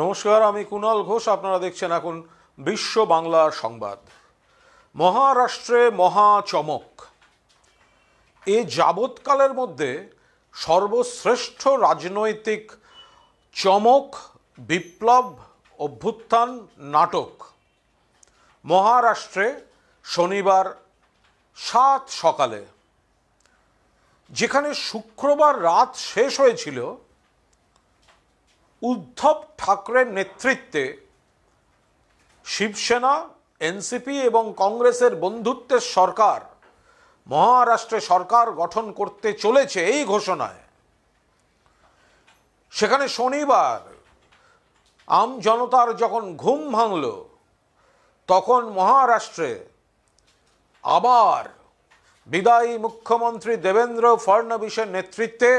নমস্কার আমি কুণাল ঘোষ আপনারা দেখছেন এখন বিশ্ব বাংলার সংবাদ মহারাষ্ট্রে মহা চমক এ যাবৎকালের মধ্যে সর্বশ্রেষ্ঠ রাজনৈতিক চমক বিপ্লব অভ্যুত্থান নাটক মহারাষ্ট্রে শনিবার সাত সকালে যেখানে শুক্রবার রাত শেষ হয়েছিল উদ্ধব ঠাকরের নেতৃত্বে শিবসেনা এনসিপি এবং কংগ্রেসের বন্ধুত্বের সরকার মহারাষ্ট্রে সরকার গঠন করতে চলেছে এই ঘোষণায় সেখানে শনিবার আম জনতার যখন ঘুম ভাঙল তখন মহারাষ্ট্রে আবার বিদায়ী মুখ্যমন্ত্রী দেবেন্দ্র ফডনবিসের নেতৃত্বে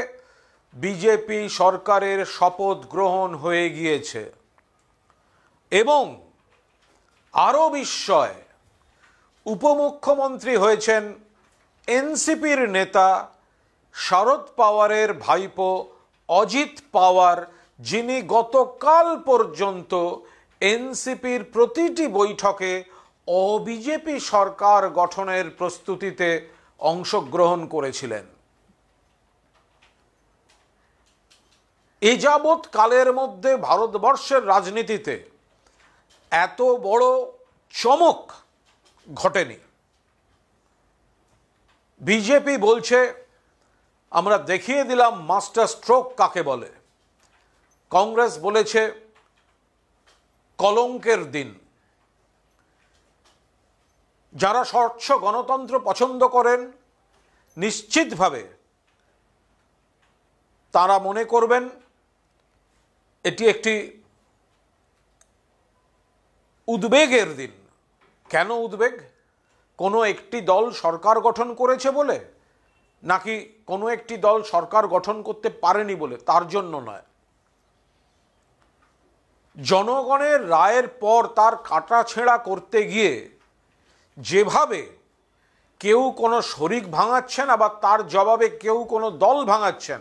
বিজেপি সরকারের শপথ গ্রহণ হয়ে গিয়েছে এবং আরও বিস্ময় উপমুখ্যমন্ত্রী হয়েছেন এনসিপির নেতা শরদ পাওয়ারের ভাইপো অজিত পাওয়ার যিনি গতকাল পর্যন্ত এনসিপির প্রতিটি বৈঠকে অবিজেপি সরকার গঠনের প্রস্তুতিতে অংশগ্রহণ করেছিলেন এ যাবৎ কালের মধ্যে ভারতবর্ষের রাজনীতিতে এত বড় চমক ঘটেনি বিজেপি বলছে আমরা দেখিয়ে দিলাম মাস্টার স্ট্রোক কাকে বলে কংগ্রেস বলেছে কলঙ্কের দিন যারা স্বচ্ছ গণতন্ত্র পছন্দ করেন নিশ্চিতভাবে তারা মনে করবেন এটি একটি উদ্বেগের দিন কেন উদ্বেগ কোনো একটি দল সরকার গঠন করেছে বলে নাকি কোনো একটি দল সরকার গঠন করতে পারেনি বলে তার জন্য নয় জনগণের রায়ের পর তার কাটাছেঁড়া করতে গিয়ে যেভাবে কেউ কোনো শরিক ভাঙাচ্ছেন আবার তার জবাবে কেউ কোনো দল ভাঙাচ্ছেন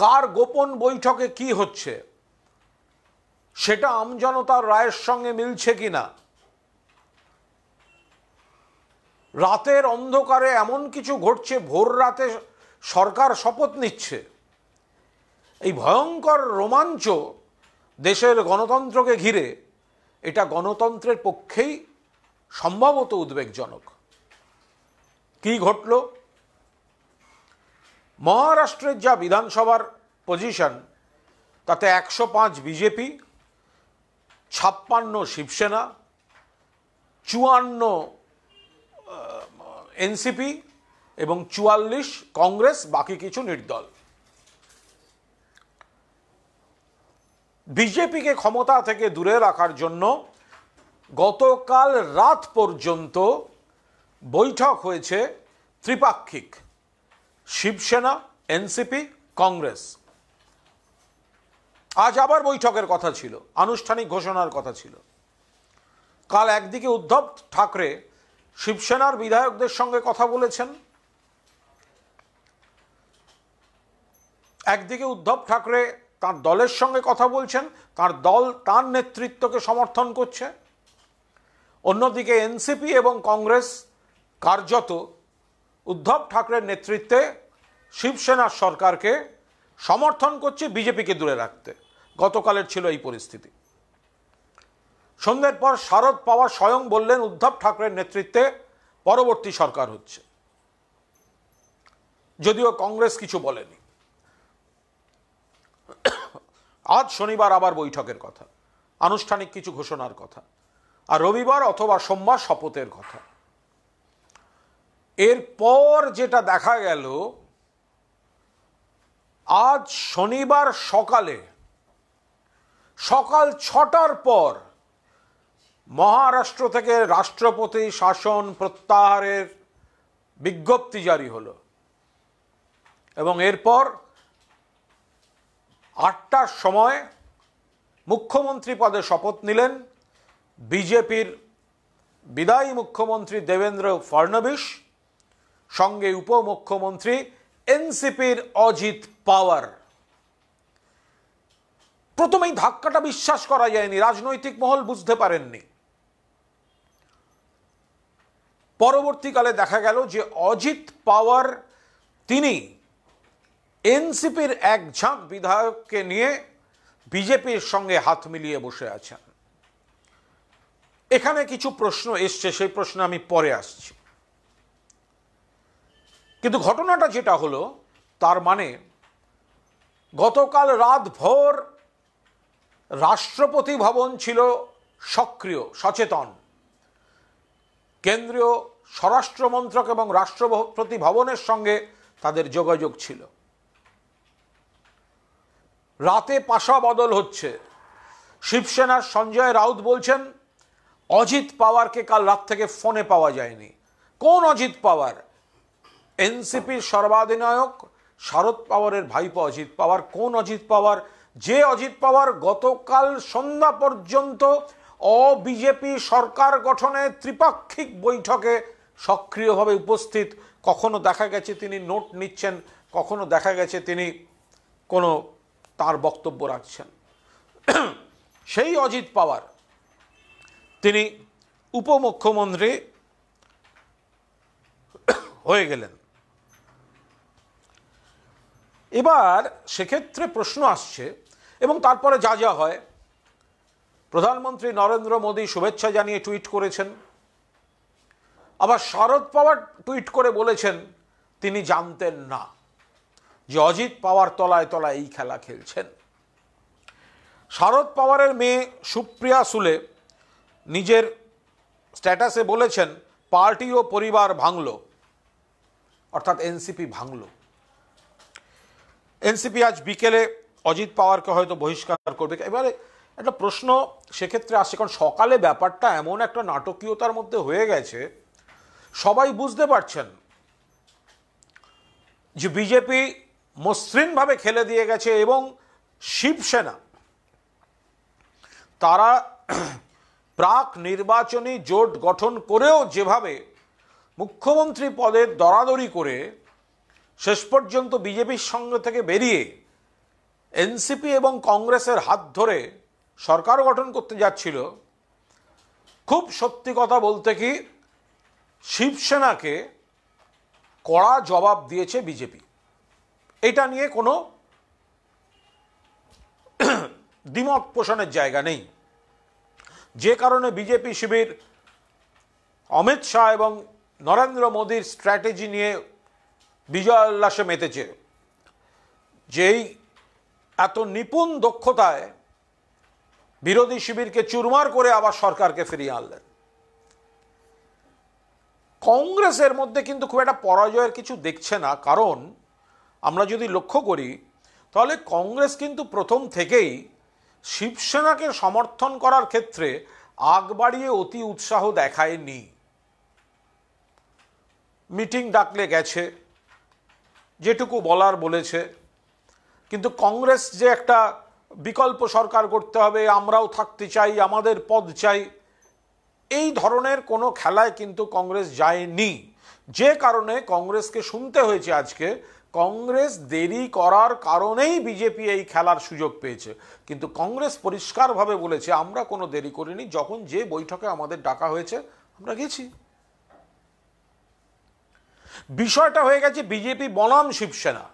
কার গোপন বৈঠকে কি হচ্ছে সেটা আমজনতার রায়ের সঙ্গে মিলছে কিনা রাতের অন্ধকারে এমন কিছু ঘটছে ভোর রাতে সরকার শপথ নিচ্ছে এই ভয়ঙ্কর রোমাঞ্চ দেশের গণতন্ত্রকে ঘিরে এটা গণতন্ত্রের পক্ষেই সম্ভবত উদ্বেগজনক কি ঘটল মহারাষ্ট্রের যা বিধানসভার পজিশন তাতে একশো বিজেপি ছাপ্পান্ন শিবসেনা চুয়ান্ন এনসিপি এবং চুয়াল্লিশ কংগ্রেস বাকি কিছু নির্দল বিজেপিকে ক্ষমতা থেকে দূরে রাখার জন্য গতকাল রাত পর্যন্ত বৈঠক হয়েছে ত্রিপাক্ষিক শিবসেনা এনসিপি কংগ্রেস আজ আবার বৈঠকের কথা ছিল আনুষ্ঠানিক ঘোষণার কথা ছিল কাল একদিকে উদ্ধব ঠাকরে শিবসেনার বিধায়কদের সঙ্গে কথা বলেছেন একদিকে উদ্ধব ঠাকরে তার দলের সঙ্গে কথা বলছেন তার দল তার নেতৃত্বকে সমর্থন করছে অন্যদিকে এনসিপি এবং কংগ্রেস কার্যত উদ্ধব ঠাকরের নেতৃত্বে শিবসেনার সরকারকে সমর্থন করছে বিজেপিকে দূরে রাখতে গতকালের ছিল এই পরিস্থিতি সন্ধ্যের পর শারদ পাওয়ার স্বয়ং বললেন উদ্ধব ঠাকরের নেতৃত্বে পরবর্তী সরকার হচ্ছে যদিও কংগ্রেস কিছু বলেনি আজ শনিবার আবার বৈঠকের কথা আনুষ্ঠানিক কিছু ঘোষণার কথা আর রবিবার অথবা সোমবার শপথের কথা এরপর যেটা দেখা গেল আজ শনিবার সকালে সকাল ছটার পর মহারাষ্ট্র থেকে রাষ্ট্রপতি শাসন প্রত্যাহারের বিজ্ঞপ্তি জারি হলো এবং এরপর আটটার সময় মুখ্যমন্ত্রী পদে শপথ নিলেন বিজেপির বিদায়ী মুখ্যমন্ত্রী দেবেন্দ্র ফডনবিস সঙ্গে উপমুখ্যমন্ত্রী এনসিপির অজিত পাওয়ার প্রথমেই ধাক্কাটা বিশ্বাস করা যায়নি রাজনৈতিক মহল বুঝতে পারেননি পরবর্তীকালে দেখা গেল যে অজিত পাওয়ার তিনি এনসিপির এক ঝাঁক বিধায়ককে নিয়ে বিজেপির সঙ্গে হাত মিলিয়ে বসে আছেন এখানে কিছু প্রশ্ন এসছে সেই প্রশ্ন আমি পরে আসছি কিন্তু ঘটনাটা যেটা হলো তার মানে গতকাল রাত ভোর রাষ্ট্রপতি ভবন ছিল সক্রিয় সচেতন কেন্দ্রীয় স্বরাষ্ট্র মন্ত্রক এবং রাষ্ট্রপতি ভবনের সঙ্গে তাদের যোগাযোগ ছিল রাতে পাশা বদল হচ্ছে শিবসেনার সঞ্জয় রাউত বলছেন অজিত পাওয়ারকে কাল রাত থেকে ফোনে পাওয়া যায়নি কোন অজিত পাওয়ার এনসিপির সর্বাধিনায়ক শারদ পাওয়ারের ভাইপো অজিত পাওয়ার কোন অজিত পাওয়ার যে অজিত পাওয়ার গতকাল সন্ধ্যা পর্যন্ত অবিজেপি সরকার গঠনে ত্রিপাক্ষিক বৈঠকে সক্রিয়ভাবে উপস্থিত কখনো দেখা গেছে তিনি নোট নিচ্ছেন কখনো দেখা গেছে তিনি কোনো তার বক্তব্য রাখছেন সেই অজিত পাওয়ার তিনি উপমুখ্যমন্ত্রী হয়ে গেলেন এবার সেক্ষেত্রে প্রশ্ন আসছে এবং তারপরে যা যা হয় প্রধানমন্ত্রী নরেন্দ্র মোদী শুভেচ্ছা জানিয়ে টুইট করেছেন আবার শারদ পাওয়ার টুইট করে বলেছেন তিনি জানতেন না যে অজিত পাওয়ার তলায় তলায় এই খেলা খেলছেন শারদ পাওয়ারের মেয়ে সুপ্রিয়া সুলে নিজের স্ট্যাটাসে বলেছেন পার্টি ও পরিবার ভাঙল অর্থাৎ এনসিপি ভাঙল এনসিপি আজ বিকেলে অজিত পাওয়ারকে হয়তো বহিষ্কার করবে এবারে একটা প্রশ্ন সেক্ষেত্রে আসছে কারণ সকালে ব্যাপারটা এমন একটা নাটকীয়তার মধ্যে হয়ে গেছে সবাই বুঝতে পারছেন যে বিজেপি মসৃণভাবে খেলে দিয়ে গেছে এবং শিবসেনা তারা প্রাক নির্বাচনী জোট গঠন করেও যেভাবে মুখ্যমন্ত্রী পদের দরাদরি করে শেষ পর্যন্ত বিজেপির সঙ্গে থেকে বেরিয়ে এনসিপি এবং কংগ্রেসের হাত ধরে সরকার গঠন করতে যাচ্ছিল খুব সত্যি কথা বলতে কি শিবসেনাকে কড়া জবাব দিয়েছে বিজেপি এটা নিয়ে কোনো দ্বিমত পোষণের জায়গা নেই যে কারণে বিজেপি শিবির অমিত শাহ এবং নরেন্দ্র মোদীর স্ট্র্যাটেজি নিয়ে বিজয় উল্লাসে মেতেছে যেই এত নিপুণ দক্ষতায় বিরোধী শিবিরকে চুরমার করে আবার সরকারকে ফিরিয়ে আনলেন কংগ্রেসের মধ্যে কিন্তু খুব একটা পরাজয়ের কিছু দেখছে না কারণ আমরা যদি লক্ষ্য করি তাহলে কংগ্রেস কিন্তু প্রথম থেকেই শিবসেনাকে সমর্থন করার ক্ষেত্রে আগ বাড়িয়ে অতি উৎসাহ দেখায়নি মিটিং ডাকলে গেছে যেটুকু বলার বলেছে কিন্তু কংগ্রেস যে একটা বিকল্প সরকার করতে হবে আমরাও থাকতে চাই আমাদের পদ চাই এই ধরনের কোনো খেলায় কিন্তু কংগ্রেস যায়নি যে কারণে কংগ্রেসকে শুনতে হয়েছে আজকে কংগ্রেস দেরি করার কারণেই বিজেপি এই খেলার সুযোগ পেয়েছে কিন্তু কংগ্রেস পরিষ্কারভাবে বলেছে আমরা কোনো দেরি করিনি যখন যে বৈঠকে আমাদের ডাকা হয়েছে আমরা গেছি বিষয়টা হয়ে গেছে বিজেপি বনাম শিবসেনা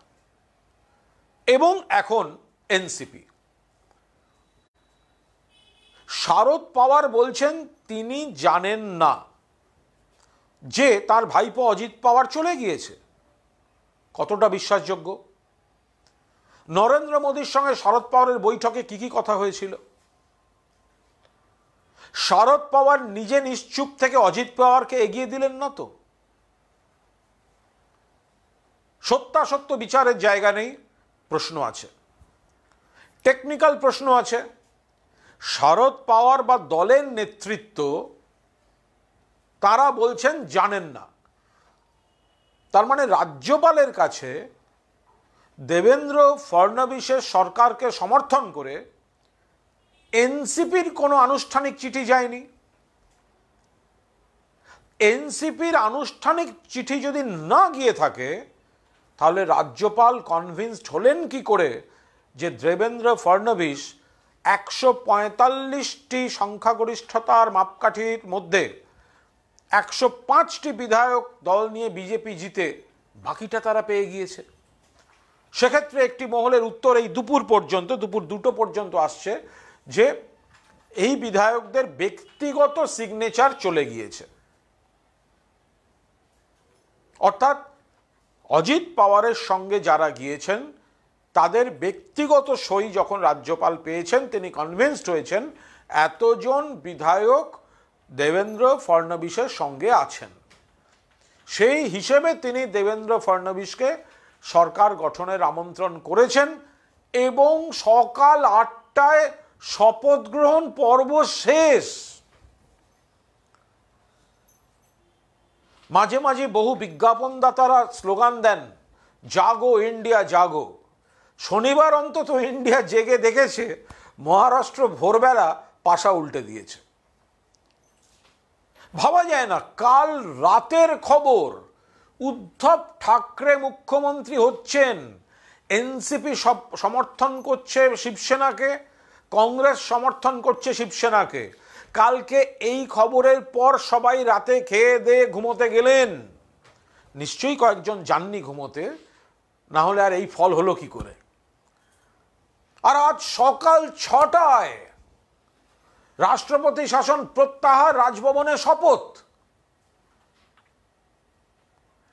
এবং এখন এনসিপি শারদ পাওয়ার বলছেন তিনি জানেন না যে তার ভাইপো অজিত পাওয়ার চলে গিয়েছে কতটা বিশ্বাসযোগ্য নরেন্দ্র মোদীর সঙ্গে শরদ পাওয়ারের বৈঠকে কি কি কথা হয়েছিল শরদ পাওয়ার নিজে নিশ্চুপ থেকে অজিত পাওয়ারকে এগিয়ে দিলেন না তো সত্যাসত্য বিচারের জায়গা নেই প্রশ্ন আছে টেকনিক্যাল প্রশ্ন আছে শরদ পাওয়ার বা দলের নেতৃত্ব তারা বলছেন জানেন না তার মানে রাজ্যপালের কাছে দেবেন্দ্র ফডনবিশের সরকারকে সমর্থন করে এনসিপির কোনো আনুষ্ঠানিক চিঠি যায়নি এনসিপির আনুষ্ঠানিক চিঠি যদি না গিয়ে থাকে তাহলে রাজ্যপাল কনভিন্সড হলেন কি করে যে দেবেন্দ্র ফডনবিস একশো পঁয়তাল্লিশটি সংখ্যাগরিষ্ঠতার মাপকাঠির মধ্যে একশো পাঁচটি বিধায়ক দল নিয়ে বিজেপি জিতে বাকিটা তারা পেয়ে গিয়েছে সেক্ষেত্রে একটি মহলের উত্তর এই দুপুর পর্যন্ত দুপুর দুটো পর্যন্ত আসছে যে এই বিধায়কদের ব্যক্তিগত সিগনেচার চলে গিয়েছে অর্থাৎ অজিত পাওয়ারের সঙ্গে যারা গিয়েছেন তাদের ব্যক্তিগত সই যখন রাজ্যপাল পেয়েছেন তিনি কনভিন্সড হয়েছেন এতজন বিধায়ক দেবেন্দ্র ফডনবিসের সঙ্গে আছেন সেই হিসেবে তিনি দেবেন্দ্র ফডনবিসকে সরকার গঠনের আমন্ত্রণ করেছেন এবং সকাল আটটায় শপথ গ্রহণ পর্ব শেষ মাঝে মাঝে বহু বিজ্ঞাপনদাতারা স্লোগান দেন জাগো ইন্ডিয়া জাগো শনিবার অন্তত ইন্ডিয়া জেগে দেখেছে মহারাষ্ট্র ভোরবেলা পাশা উল্টে দিয়েছে ভাবা যায় না কাল রাতের খবর উদ্ধব ঠাকরে মুখ্যমন্ত্রী হচ্ছেন এনসিপি সমর্থন করছে শিবসেনাকে কংগ্রেস সমর্থন করছে শিবসেনাকে কালকে এই খবরের পর সবাই রাতে খেয়ে দিয়ে ঘুমোতে গেলেন নিশ্চয়ই কয়েকজন যাননি ঘুমোতে না হলে আর এই ফল হলো কি করে আর আজ সকাল ছটায় রাষ্ট্রপতি শাসন প্রত্যাহার রাজভবনে শপথ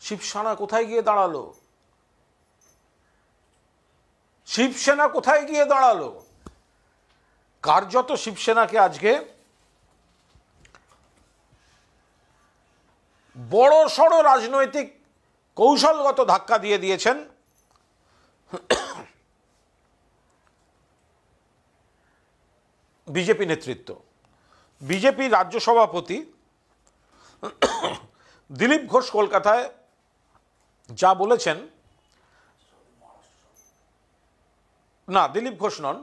শিবসেনা কোথায় গিয়ে দাঁড়ালো শিবসেনা কোথায় গিয়ে দাঁড়ালো কার্যত শিবসেনাকে আজকে বড় সড় রাজনৈতিক কৌশলগত ধাক্কা দিয়ে দিয়েছেন বিজেপি নেতৃত্ব বিজেপি রাজ্য সভাপতি দিলীপ ঘোষ কলকাতায় যা বলেছেন না দিলীপ ঘোষ নন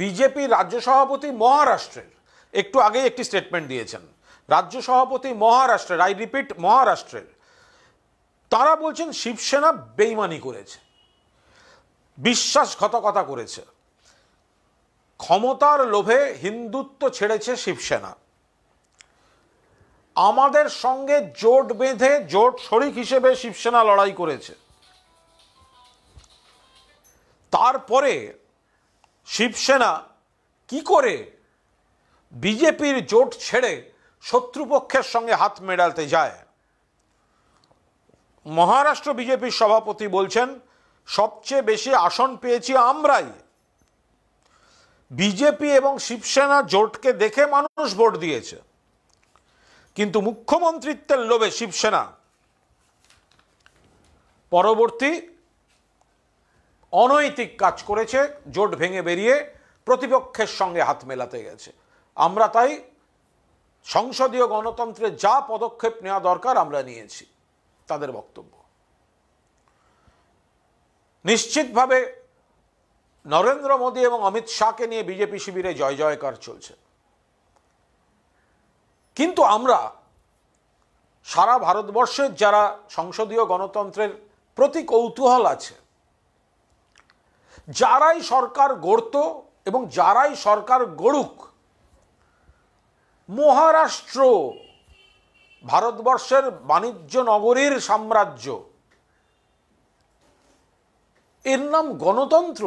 বিজেপি রাজ্য সভাপতি মহারাষ্ট্রের একটু আগেই একটি স্টেটমেন্ট দিয়েছেন রাজ্য সভাপতি মহারাষ্ট্রের আই রিপিট মহারাষ্ট্রের তারা বলছেন শিবসেনা বেইমানি করেছে বিশ্বাসঘাতকতা করেছে ক্ষমতার লোভে হিন্দুত্ব ছেড়েছে শিবসেনা আমাদের সঙ্গে জোট বেঁধে জোট শরিক হিসেবে শিবসেনা লড়াই করেছে তারপরে শিবসেনা কি করে বিজেপির জোট ছেড়ে শত্রুপক্ষের সঙ্গে হাত মেলাতে যায় মহারাষ্ট্র বিজেপির সভাপতি বলছেন সবচেয়ে বেশি আসন পেয়েছি আমরাই বিজেপি এবং শিবসেনা জোটকে দেখে মানুষ ভোট দিয়েছে কিন্তু মুখ্যমন্ত্রিত্বের লোভে শিবসেনা পরবর্তী অনৈতিক কাজ করেছে জোট ভেঙে বেরিয়ে প্রতিপক্ষের সঙ্গে হাত মেলাতে গেছে আমরা তাই সংসদীয় গণতন্ত্রে যা পদক্ষেপ নেওয়া দরকার আমরা নিয়েছি তাদের বক্তব্য নিশ্চিতভাবে নরেন্দ্র মোদী এবং অমিত শাহকে নিয়ে বিজেপি শিবিরে জয় জয়কার চলছে কিন্তু আমরা সারা ভারতবর্ষের যারা সংসদীয় গণতন্ত্রের প্রতি কৌতূহল আছে যারাই সরকার গড়ত এবং যারাই সরকার গড়ুক মহারাষ্ট্র ভারতবর্ষের বাণিজ্য নগরীর সাম্রাজ্য এর নাম গণতন্ত্র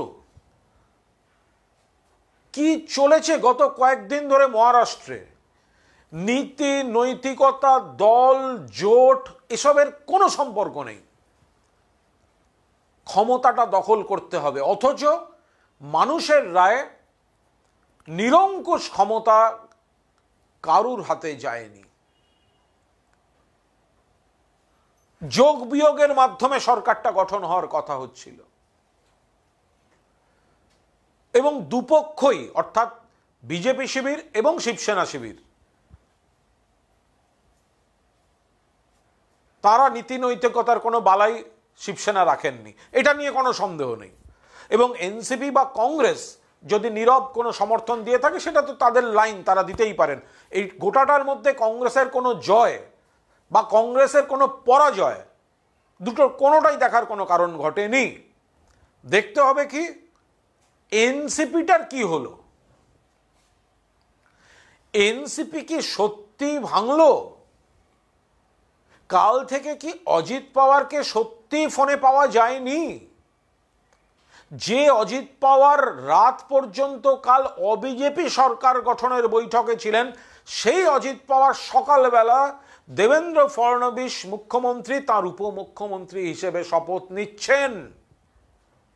কি চলেছে গত কয়েকদিন ধরে মহারাষ্ট্রে নীতি নৈতিকতা দল জোট এসবের কোনো সম্পর্ক নেই ক্ষমতাটা দখল করতে হবে অথচ মানুষের রায় নিরঙ্কুশ ক্ষমতা কারুর হাতে যায়নি যোগ বিয়োগের মাধ্যমে সরকারটা গঠন হওয়ার কথা হচ্ছিল এবং দুপক্ষই অর্থাৎ বিজেপি শিবির এবং শিবসেনা শিবির তারা নীতি নৈতিকতার কোনো বালাই শিবসেনা রাখেননি এটা নিয়ে কোনো সন্দেহ নেই এবং এনসিপি বা কংগ্রেস যদি নীরব কোনো সমর্থন দিয়ে থাকে সেটা তো তাদের লাইন তারা দিতেই পারেন এই গোটাটার মধ্যে কংগ্রেসের কোনো জয় বা কংগ্রেসের কোনো পরাজয় দুটোর কোনোটাই দেখার কোনো কারণ ঘটেনি দেখতে হবে কি এনসিপিটার কি হলো এনসিপি কি সত্যি ভাঙল কাল থেকে কি অজিত পাওয়ারকে সত্যি ফোনে পাওয়া যায়নি যে অজিত পাওয়ার রাত পর্যন্ত কাল অবিজেপি সরকার গঠনের বৈঠকে ছিলেন সেই অজিত পাওয়ার সকালবেলা দেবেন্দ্র ফড়নবিস মুখ্যমন্ত্রী তার উপমুখ্যমন্ত্রী হিসেবে শপথ নিচ্ছেন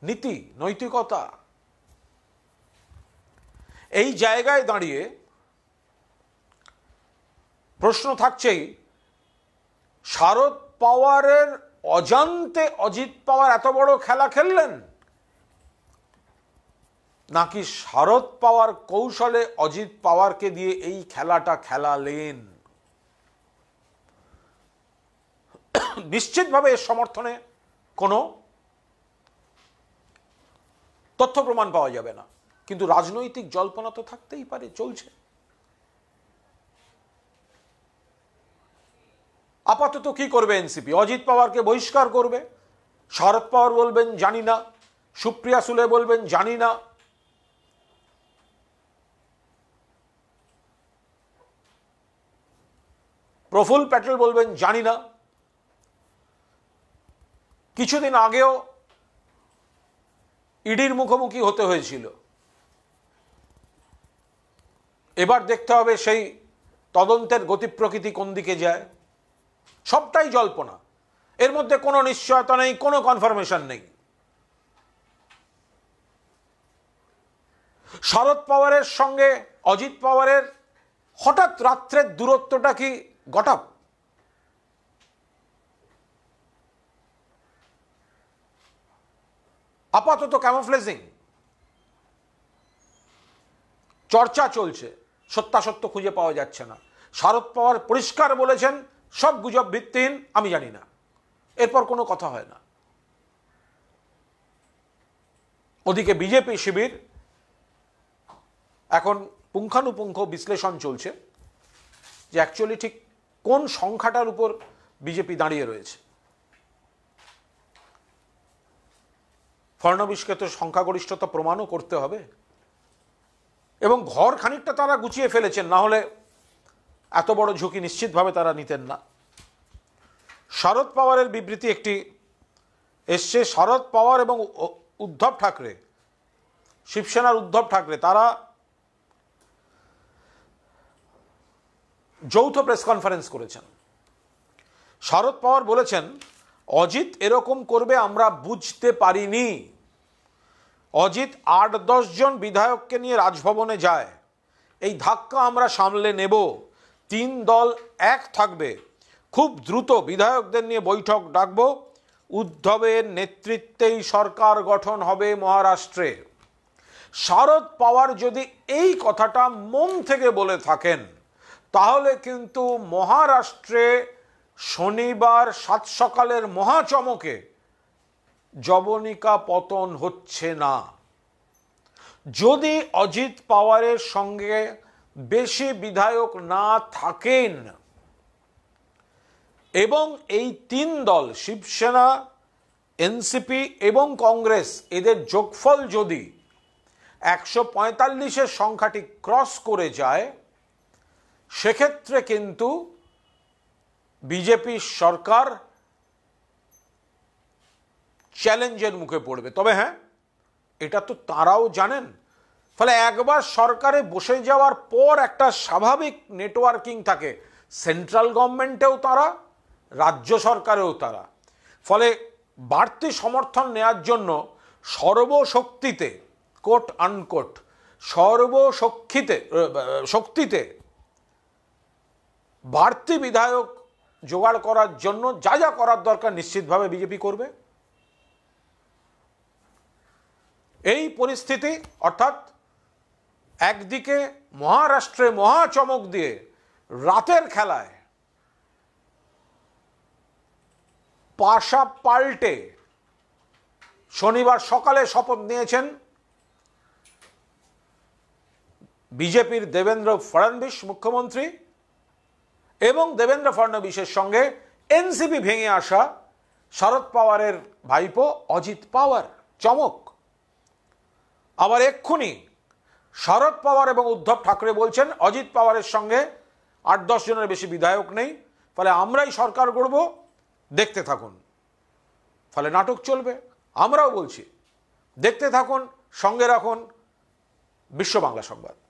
নীতি নৈতিকতা এই জায়গায় দাঁড়িয়ে প্রশ্ন থাকছেই শারদ পাওয়ারের অজান্তে অজিত পাওয়ার এত বড় খেলা খেললেন নাকি শারদ পাওয়ার কৌশলে অজিত পাওয়ারকে দিয়ে এই খেলাটা খেলালেন নিশ্চিতভাবে এর সমর্থনে কোনো তথ্য প্রমাণ পাওয়া যাবে না কিন্তু রাজনৈতিক জল্পনা তো থাকতেই পারে চলছে আপাতত কি করবে এনসিপি অজিত পাওয়ারকে বহিষ্কার করবে শরদ পাওয়ার বলবেন জানি না সুপ্রিয়া সুলে বলবেন জানি না প্রফুল প্যাটেল বলবেন জানি না কিছুদিন আগেও ইডির মুখোমুখি হতে হয়েছিল এবার দেখতে হবে সেই তদন্তের গতি প্রকৃতি কোন দিকে যায় সবটাই জল্পনা এর মধ্যে কোনো নিশ্চয়তা নেই কোনো কনফার্মেশন নেই শরদ পাওয়ারের সঙ্গে অজিত পাওয়ারের হঠাৎ রাত্রের দূরত্বটা কি got up. আপাতত ক্যামোফ্লেজিং চর্চা চলছে সত্যাসত্য খুঁজে পাওয়া যাচ্ছে না শারদ পাওয়ার পরিষ্কার বলেছেন সব গুজব ভিত্তিহীন আমি জানি না এরপর কোনো কথা হয় না ওদিকে বিজেপি শিবির এখন পুঙ্খানুপুঙ্খ বিশ্লেষণ চলছে যে অ্যাকচুয়ালি ঠিক কোন সংখ্যাটার উপর বিজেপি দাঁড়িয়ে রয়েছে ফড়নবিশকে তো সংখ্যাগরিষ্ঠতা প্রমাণও করতে হবে এবং ঘর খানিকটা তারা গুছিয়ে ফেলেছেন না হলে এত বড় ঝুঁকি নিশ্চিতভাবে তারা নিতেন না শরদ পাওয়ারের বিবৃতি একটি এসছে শরদ পাওয়ার এবং উদ্ধব ঠাকরে শিবসেনার উদ্ধব ঠাকরে তারা যৌথ প্রেস কনফারেন্স করেছেন শরদ পাওয়ার বলেছেন অজিত এরকম করবে আমরা বুঝতে পারিনি অজিত আট জন বিধায়ককে নিয়ে রাজভবনে যায় এই ধাক্কা আমরা সামলে নেব তিন দল এক থাকবে খুব দ্রুত বিধায়কদের নিয়ে বৈঠক ডাকব উদ্ধবের নেতৃত্বেই সরকার গঠন হবে মহারাষ্ট্রে শারদ পাওয়ার যদি এই কথাটা মন থেকে বলে থাকেন তাহলে কিন্তু মহারাষ্ট্রে শনিবার সাত সকালের মহাচমকে জবনিকা পতন হচ্ছে না যদি অজিত পাওয়ারের সঙ্গে বেশি বিধায়ক না থাকেন এবং এই তিন দল শিবসেনা এনসিপি এবং কংগ্রেস এদের যোগফল যদি একশো পঁয়তাল্লিশের সংখ্যাটি ক্রস করে যায় সেক্ষেত্রে কিন্তু বিজেপি সরকার চ্যালেঞ্জের মুখে পড়বে তবে হ্যাঁ এটা তো তারাও জানেন ফলে একবার সরকারে বসে যাওয়ার পর একটা স্বাভাবিক নেটওয়ার্কিং থাকে সেন্ট্রাল গভর্নমেন্টেও তারা রাজ্য সরকারেও তারা ফলে বাড়তি সমর্থন নেয়ার জন্য সর্বশক্তিতে কোট আনকোট সর্বশক্তিতে শক্তিতে বাড়তি বিধায়ক জোগাড় করার জন্য যা যা করার দরকার নিশ্চিতভাবে বিজেপি করবে এই পরিস্থিতি অর্থাৎ একদিকে মহারাষ্ট্রে মহাচমক দিয়ে রাতের খেলায় পাশা পাল্টে শনিবার সকালে শপথ নিয়েছেন বিজেপির দেবেন্দ্র ফড়নবিশ মুখ্যমন্ত্রী এবং দেবেন্দ্র ফডনবিশের সঙ্গে এনসিপি ভেঙে আসা শরদ পাওয়ারের ভাইপো অজিত পাওয়ার চমক আবার এক্ষুনি শরদ পাওয়ার এবং উদ্ধব ঠাকরে বলছেন অজিত পাওয়ারের সঙ্গে আট দশ জনের বেশি বিধায়ক নেই ফলে আমরাই সরকার গড়ব দেখতে থাকুন ফলে নাটক চলবে আমরাও বলছি দেখতে থাকুন সঙ্গে রাখুন বিশ্ব বাংলা সংবাদ